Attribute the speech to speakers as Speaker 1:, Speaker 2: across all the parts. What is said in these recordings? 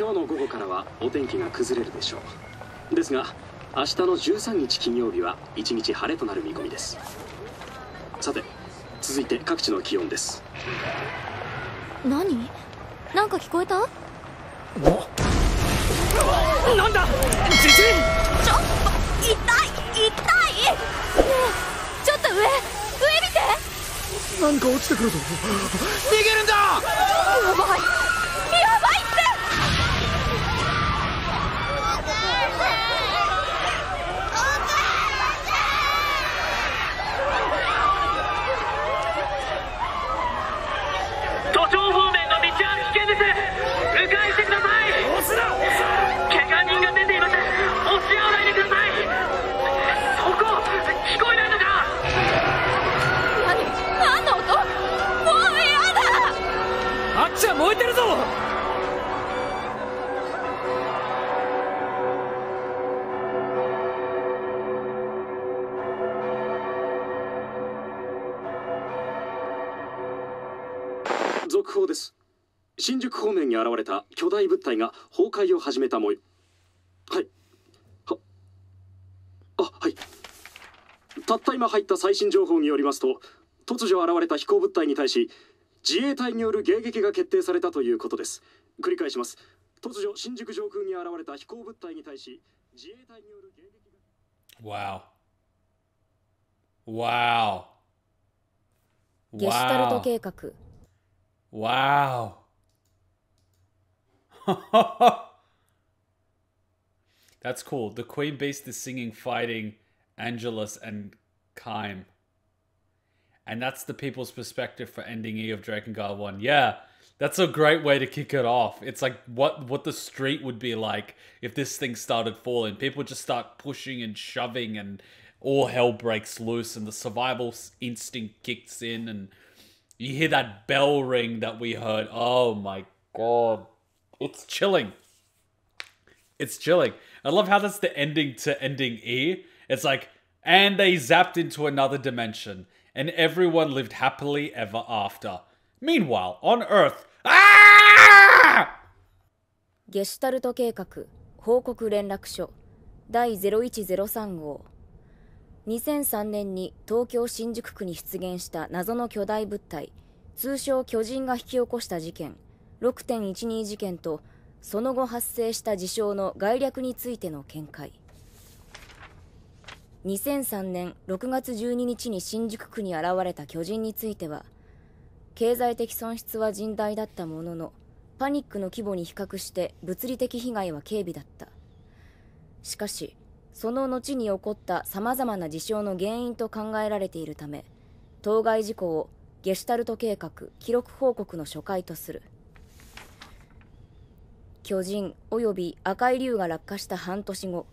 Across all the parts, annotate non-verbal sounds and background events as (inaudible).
Speaker 1: 今日の午後からはお天気が崩れるでしょうですが明日の13日金曜日は一日晴れとなる見込みですさて続いて各地の気温です
Speaker 2: 何なんか聞こえたおなんだ地震ちょ
Speaker 3: っと痛い痛いちょっと上上見てなんか落ちてくるぞ逃げるんだやばい
Speaker 1: 続報です新宿方面に現れた巨大物体が崩壊を始めた模様はいはあはいたった今入った最新情報によりますと突如現れた飛行物体に対し自衛隊による迎撃が決定されたということです繰り返します突如新宿上空に現れた飛行物体に対し自衛隊による迎
Speaker 4: 撃が Wow Wow ゲシタルト計画 Wow. (laughs) That's cool. The Queen Beast is singing, fighting Angelus and Kime. And that's the people's perspective for ending E of Dragon Guard 1. Yeah, that's a great way to kick it off. It's like what, what the street would be like if this thing started falling. People just start pushing and shoving and all hell breaks loose and the survival instinct kicks in and you hear that bell ring that we heard. Oh my god. It's chilling. It's chilling. I love how that's the ending to ending E. It's like, and they zapped into another dimension, and everyone lived happily ever after. Meanwhile, on Earth, ah!
Speaker 2: ゲシュタルト計画報告連絡書第0103号2003年に東京新宿区に出現した謎の巨大物体通称巨人が引き起こした事件6.12事件とその後発生した事象の概略についての見解2003年6月12日に新宿区に現れた巨人については経済的損失は甚大だったもののパニックの規模に比較して物理的被害は軽微だったしかしその後に起こったさまざまな事象の原因と考えられているため当該事項をゲシュタルト計画記録報告の初回とする巨人及び赤い竜が落下した半年後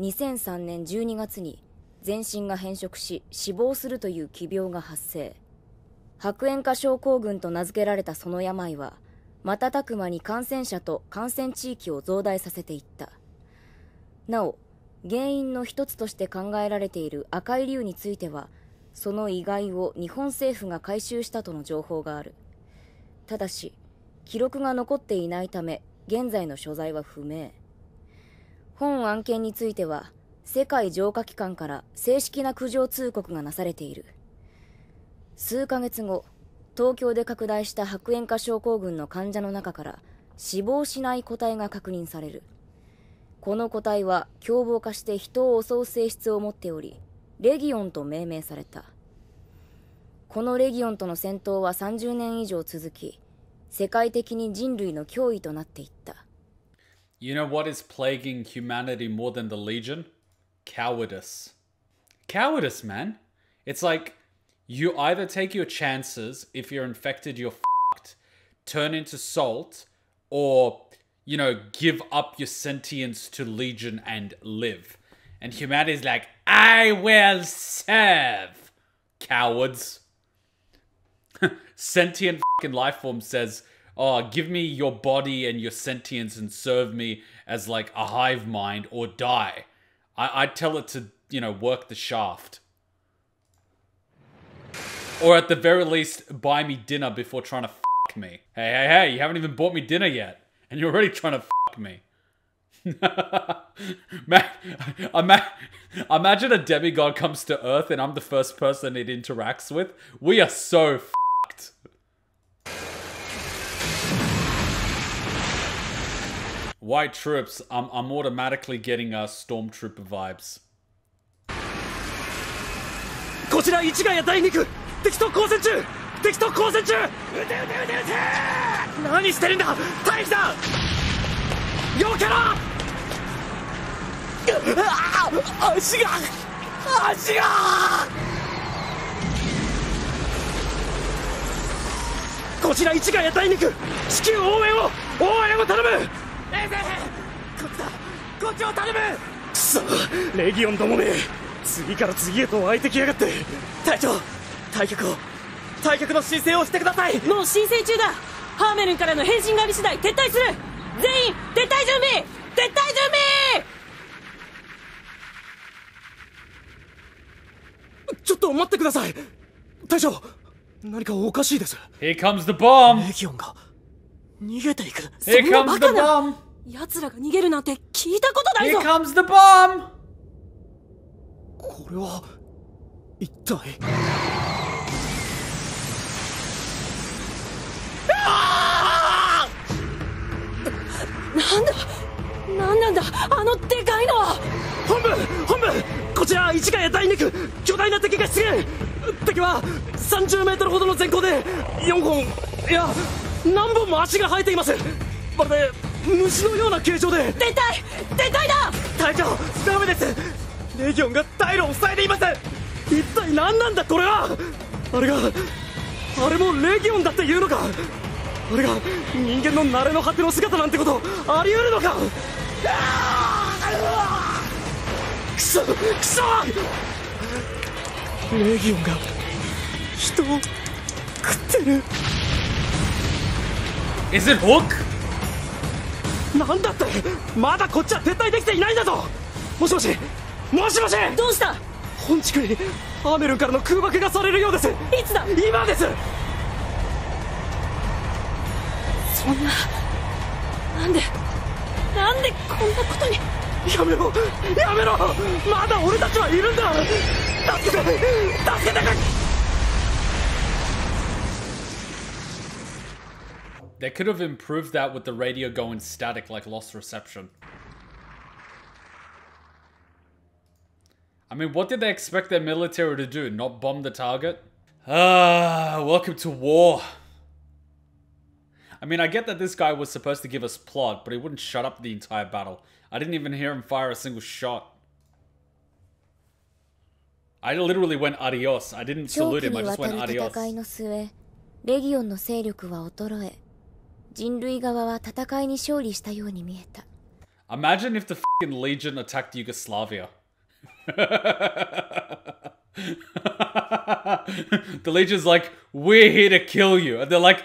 Speaker 2: 2003年12月に全身が変色し死亡するという奇病が発生白煙化症候群と名付けられたその病は瞬く間に感染者と感染地域を増大させていったなお原因の一つとして考えられている赤い竜についてはその遺骸を日本政府が回収したとの情報があるただし記録が残っていないため現在の所在は不明本案件については世界浄化機関から正式な苦情通告がなされている数ヶ月後東京で拡大した白煙化症候群の患者の中から死亡しない個体が確認されるこの個体は凶暴化して人を襲う性質を持っておりレギオンと命名されたこのレギオンとの戦闘は30年以上続き世界的に人類の脅威となっていった
Speaker 4: You know what is plaguing humanity more than the Legion? Cowardice. Cowardice, man. It's like you either take your chances if you're infected, you're fucked, turn into salt, or you know, give up your sentience to Legion and live. And humanity's like, I will serve, cowards. (laughs) Sentient fucking life form says, oh, give me your body and your sentience and serve me as like a hive mind or die. I, I tell it to, you know, work the shaft. Or at the very least, buy me dinner before trying to fuck me. Hey, hey, hey, you haven't even bought me dinner yet and you're already trying to fuck me. (laughs) Imagine a demigod comes to Earth and I'm the first person it interacts with. We are so fucked. White troops, I'm, I'm automatically getting uh, stormtrooper vibes.
Speaker 3: 何してるんだ大樹さん避けろああ足が足がこちら市ヶ谷第二区至急応援を応援を頼む冷静ゼこっちだこっちを頼むくそレギオンどもめ次から次へと湧いてきやがって隊長退却を退却の申請をしてくださいもう申請中だハーメルンからの返信があり次第撤退する全員撤退準備撤退準備ちょっと待ってください大
Speaker 2: 将
Speaker 4: 何かおかしいです Here comes the bomb! レギオンが逃げていく Here comes the bomb!
Speaker 3: 奴らが逃げるなんて聞いたことないぞ Here comes the bomb! これは一体何んだなんなんだあのでかいのは本部本部こちら市ヶ谷第2区巨大な敵が出現敵は30メートルほどの前方で4本いや何本も足が生えていますまるで虫のような形状で天体天体だ隊長ダメですレギオンが退路を塞いでいます一体何なんだこれはあれがあれもレギオンだっていうのか俺が人間のなれの果ての姿なんてことあり得るのかクソクソレギオンが人を食ってる Is it Hulk? なんだってまだこっちは撤退できていないんだぞもしもしもしもしどうした本地区にアメルンからの空爆がされるようですいつだ今ですそんななんでなんでこんなことにやめろやめろまだ俺たちはいるんだ助けて助けて
Speaker 4: They could have improved that with the radio going static like lost reception. I mean, what did they expect their military to do? Not bomb the target? Ah, welcome to war. I mean, I get that this guy was supposed to give us plot, but he wouldn't shut up the entire battle. I didn't even hear him fire a single shot. I literally went adios. I didn't salute him, I just went adios. Imagine if the f***ing Legion attacked Yugoslavia. (laughs) the Legion's like, we're here to kill you. And they're like,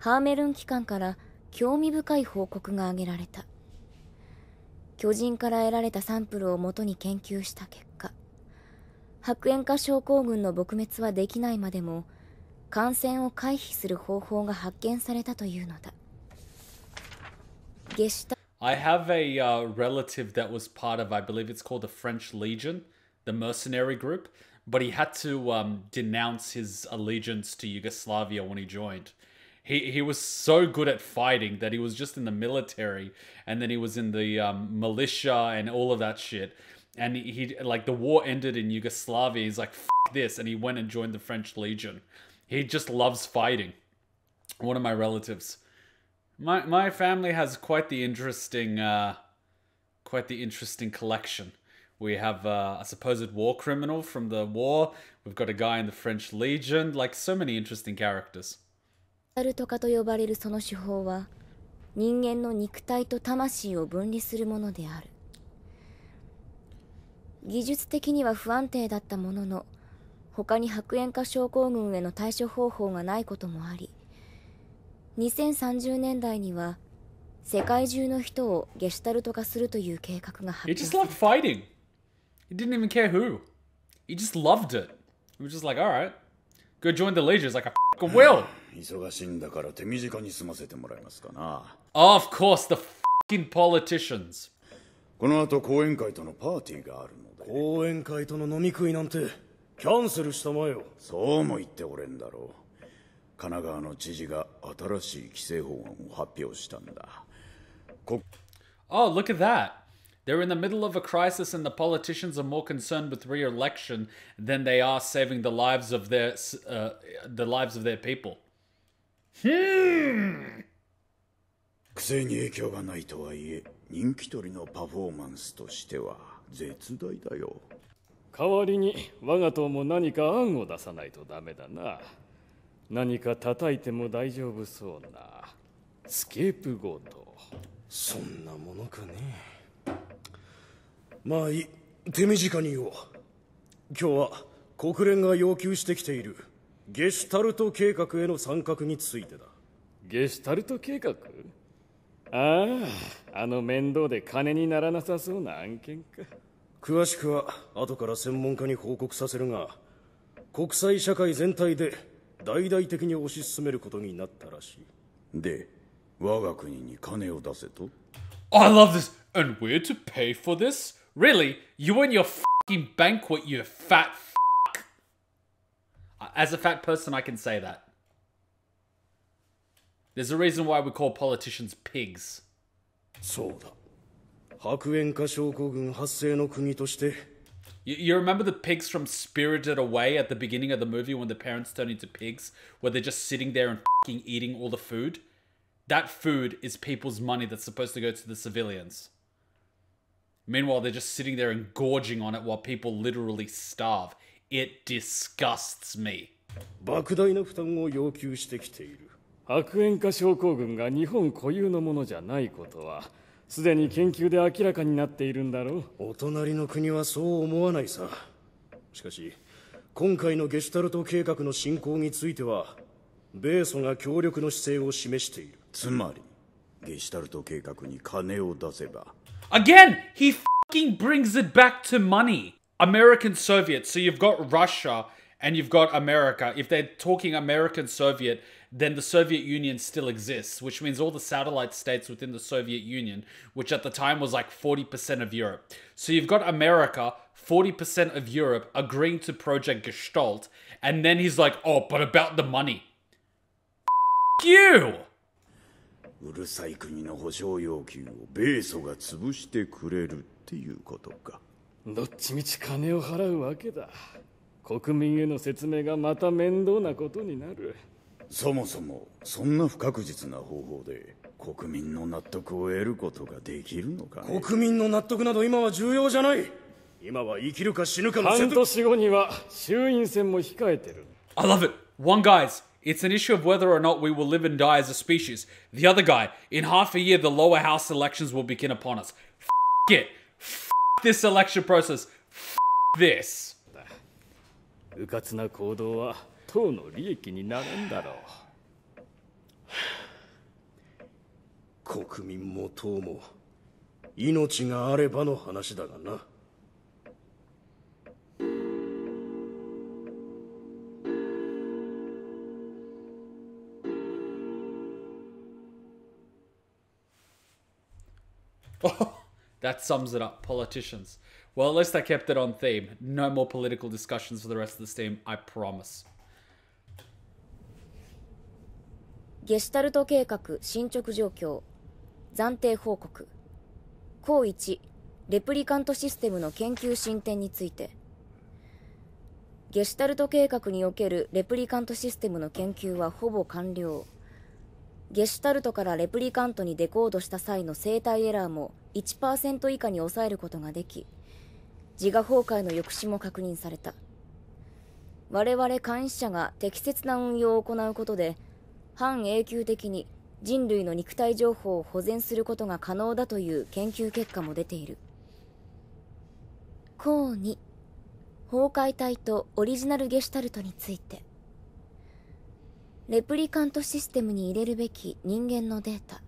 Speaker 2: ハーメルン機関から興味深い報告が挙げられた巨人から得られたサンプルをもとに研究した結果白煙化症候群の撲滅はできないまでも感染を回避する方法が発見されたというのだ下した
Speaker 4: I have a uh, relative that was part of, I believe it's called the French Legion, the mercenary group, but he had to um, denounce his allegiance to Yugoslavia when he joined. he he was so good at fighting that he was just in the military and then he was in the um, militia and all of that shit and he, he, like the war ended in Yugoslavia he's like this and he went and joined the French Legion he just loves fighting one of my relatives my my family has quite the interesting uh, quite the interesting collection we have uh, a supposed war criminal from the war. We've got a guy in the French Legion. Like, so many interesting characters.
Speaker 2: タルト化と呼ばれるその手法は人間の肉体と魂を分離するものである技術的には不安定だったものの他に白煙化症候群への対処方法がないこともあり2030年代には世界中の人をゲシュタルト化するという計画が発表された
Speaker 4: いや、ちょっと戦う。いや、ちょっと戦う。いや、ちょっと戦う。いや、ちょっと戦う。いや、ちょっと戦う。いや、ちょっと
Speaker 5: 戦う。忙しいんだから手短に済ませてもらえますかな。Of course, the fucking politicians. この後講演会とのパーティーがあるので。講演
Speaker 1: 会との飲み食いなんて、キャンセルしたまえよ。
Speaker 5: そうも言っておれんだろう。神奈川の知事が新しい規制法案を発表したんだ。こ
Speaker 4: Oh, look at that. They're in the middle of a crisis, and the politicians are more concerned with re-election than they are saving the lives of their uh, the lives of their
Speaker 5: people.
Speaker 3: ふん
Speaker 5: に影響がないとはいえ人気取りのパフォーマンスとしては絶大だよ
Speaker 1: 代わりに我が党も何か案を出さないとダメだな何か叩いても大丈夫そうなスケープゴートそんなものかねまあいい手短に言おう今日は国連が要求してきているゲシュタルト計画への参画についてだゲシュタルト計画あああの面倒で金にならなさそうな案件か詳しくは後から専門家に報告させるが国際社会全体で大々的に推し進めることになったらしいで我が国に金
Speaker 5: を出せと
Speaker 1: I love this and we're to pay for this? Really? You and your f i n g
Speaker 4: banquet, you fat As a fat person, I can say that. There's a reason why we call politicians pigs.
Speaker 1: そうだ。白煙化症候群発生の国として。
Speaker 4: You, you remember the pigs from Spirited Away at the beginning of the movie when the parents turn into pigs, where they're just sitting there and eating all the food? That food is people's money that's supposed to go to the civilians. Meanwhile, they're just sitting there and gorging on it while people literally starve. It disgusts me. 莫
Speaker 1: 大な負担を要求してきている白煙化症候群が日本固有のものじゃないことはすでに研究で明らかになっているんだろうお隣の国はそう思わないさしかし今回のゲシュタルト計画の進行については米ソが協力の姿勢を示しているつまりゲシュタルト計画に
Speaker 5: 金を出せば
Speaker 4: He brings it back to money! American Soviet. So you've got Russia and you've got America. If they're talking American Soviet, then the Soviet Union still exists, which means all the satellite states within the Soviet Union, which at the time was like 40% of Europe. So you've got America, 40% of Europe, agreeing to Project Gestalt, and then he's like, oh, but about the money.
Speaker 5: F you! うるさい国の保証要求を米ソが潰してくれるっていうことか。
Speaker 1: どっちみち金を払うわけだ国民への説明がまた面倒なことになるそもそも
Speaker 5: そんな不確実な方法で国民の納得を得るこ
Speaker 1: とができるのか、ね、国民の納得など今は重要じゃない今は生きるか死ぬかの半年後には衆院選も控えてる
Speaker 4: I love it One guy's It's an issue of whether or not we will live and die as a species. The other guy, in half a year, the lower house elections will begin upon us. F it. this selection process.
Speaker 1: this. うかつな行動は党の利益になるんだろう。国民も党も命があればの話だがな。
Speaker 4: Oh. that sums it up. Politicians. Well, at least I kept it on theme. No more political discussions for the rest of this team, I promise.
Speaker 2: ゲシュタルト計画進捗状況暫定報告項1レプリカントシステムの研究進展についてゲシュタルト計画におけるレプリカントシステムの研究はほぼ完了ゲシュタルトからレプリカントにデコードした際の生体エラーも1%以下に抑えることができ自我崩壊の抑止も確認された我々監視者が適切な運用を行うことで半永久的に人類の肉体情報を保全することが可能だという研究結果も出ている項2崩壊体とオリジナルゲシュタルトについてレプリカントシステムに入れるべき人間のデータ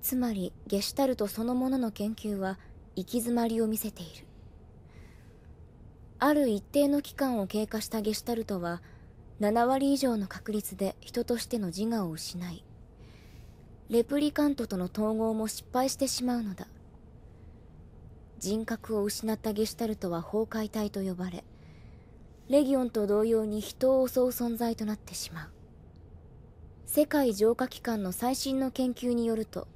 Speaker 2: つまりゲシュタルトそのものの研究は行き詰まりを見せているある一定の期間を経過したゲシュタルトは7割以上の確率で人としての自我を失いレプリカントとの統合も失敗してしまうのだ人格を失ったゲシュタルトは崩壊体と呼ばれレギオンと同様に人を襲う存在となってしまう世界浄化機関の最新の研究によると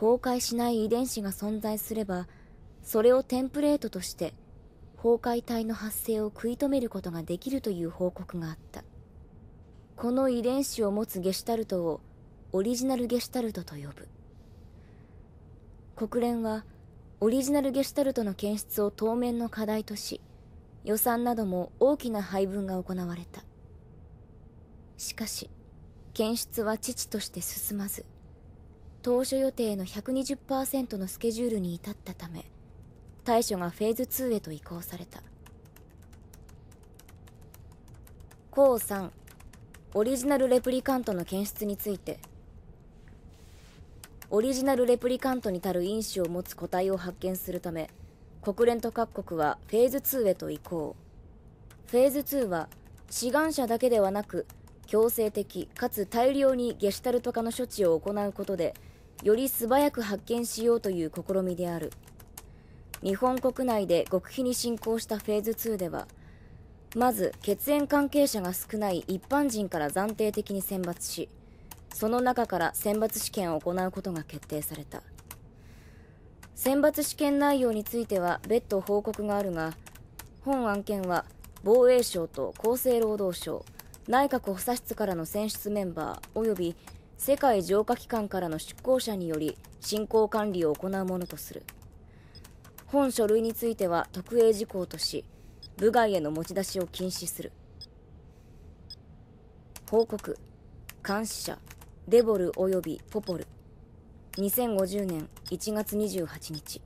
Speaker 2: 崩壊しない遺伝子が存在すればそれをテンプレートとして崩壊体の発生を食い止めることができるという報告があったこの遺伝子を持つゲシュタルトをオリジナルゲシュタルトと呼ぶ国連はオリジナルゲシュタルトの検出を当面の課題とし予算なども大きな配分が行われたしかし検出は父として進まず当初予定の120%のスケジュールに至ったため対処がフェーズ2へと移行された高3オリジナルレプリカントの検出についてオリジナルレプリカントに足る因子を持つ個体を発見するため国連と各国はフェーズ2へと移行フェーズ2は志願者だけではなく強制的かつ大量にゲシュタルト化の処置を行うことでより素早く発見しようという試みである日本国内で極秘に進行したフェーズ2ではまず血縁関係者が少ない一般人から暫定的に選抜しその中から選抜試験を行うことが決定された選抜試験内容については別途報告があるが本案件は防衛省と厚生労働省内閣補佐室からの選出メンバー及び世界浄化機関からの出向者により進行管理を行うものとする本書類については特営事項とし部外への持ち出しを禁止する報告監視者デボル及びポポル2050年1月28日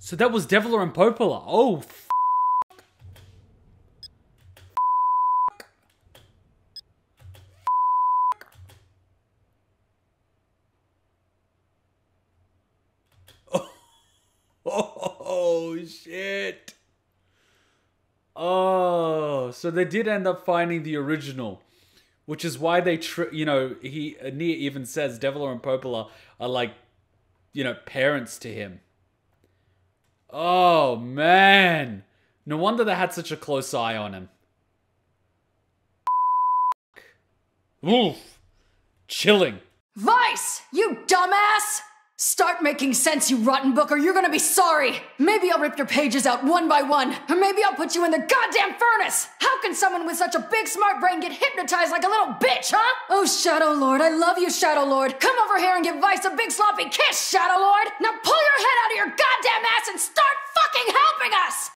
Speaker 4: So that was d e v l e r and Popola. Oh, So they did end up finding the original, which is why they, you know, he Nia even says Deviller and Popola are like, you know, parents to him. Oh man, no wonder they had such a close eye on him. Oof, chilling.
Speaker 3: Vice, you dumbass! Start making sense, you rotten book, or you're gonna be sorry! Maybe I'll rip your pages out one by one, or maybe I'll put you in the goddamn furnace! How can someone with such a big smart brain get hypnotized like a little bitch, huh? Oh, Shadow Lord, I love you, Shadow Lord! Come over here and give Vice a big sloppy kiss, Shadow Lord! Now pull your head out of your goddamn ass and start fucking helping us!